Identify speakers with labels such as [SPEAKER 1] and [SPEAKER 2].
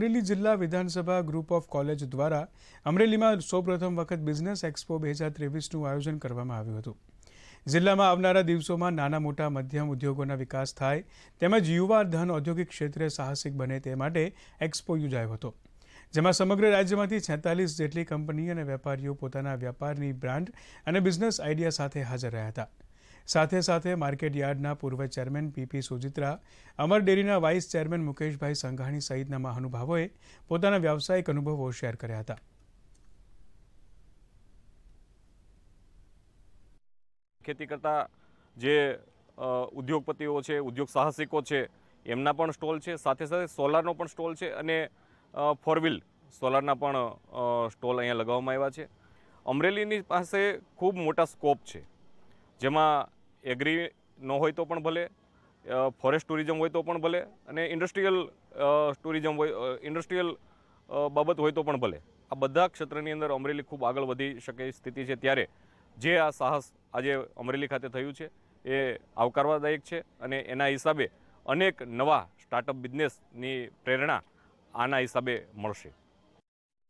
[SPEAKER 1] અમરેલી જિલ્લા વિધાનસભા group of college દ્વારા અમરેલીમાં સૌપ્રથમ વખત બિઝનેસ એક્સપો બે હજાર ત્રેવીસનું આયોજન કરવામાં આવ્યું હતું જિલ્લામાં આવનારા દિવસોમાં નાના મોટા મધ્યમ ઉદ્યોગોના વિકાસ થાય તેમજ યુવા ધન ઔદ્યોગિક ક્ષેત્રે સાહસિક બને તે માટે એક્સપો યોજાયો હતો જેમાં સમગ્ર રાજ્યમાંથી છેતાલીસ જેટલી કંપની અને વેપારીઓ પોતાના વ્યાપારની બ્રાન્ડ અને બિઝનેસ આઈડિયા સાથે હાજર રહ્યા હતા સાથે સાથે માર્કેટ યાર્ડના પૂર્વ ચેરમેન પીપી સુજિત્રા અમર ડેરીના વાઇસ ચેરમેન મુકેશભાઈ સંઘાણી સહિતના મહાનુભાવોએ પોતાના વ્યાવસાયિક અનુભવો શેર કર્યા હતા
[SPEAKER 2] ખેતી કરતા જે ઉદ્યોગપતિઓ છે ઉદ્યોગ સાહસિકો છે એમના પણ સ્ટોલ છે સાથે સાથે સોલારનો પણ સ્ટોલ છે અને ફોર વ્હીલ સોલારના પણ સ્ટોલ અહીંયા લગાવવામાં આવ્યા છે અમરેલીની પાસે ખૂબ મોટા સ્કોપ છે જેમાં એગ્રી ન હોય તો પણ ભલે ફોરેસ્ટ ટુરિઝમ હોય તો પણ ભલે અને ઇન્ડસ્ટ્રીયલ ટુરિઝમ હોય ઇન્ડસ્ટ્રીયલ બાબત હોય તો પણ ભલે આ બધા ક્ષેત્રની અંદર અમરેલી ખૂબ આગળ વધી શકે સ્થિતિ છે ત્યારે જે આ સાહસ આજે અમરેલી ખાતે થયું છે એ આવકારવાદાયક છે અને એના હિસાબે અનેક નવા સ્ટાર્ટઅપ બિઝનેસની પ્રેરણા આના હિસાબે મળશે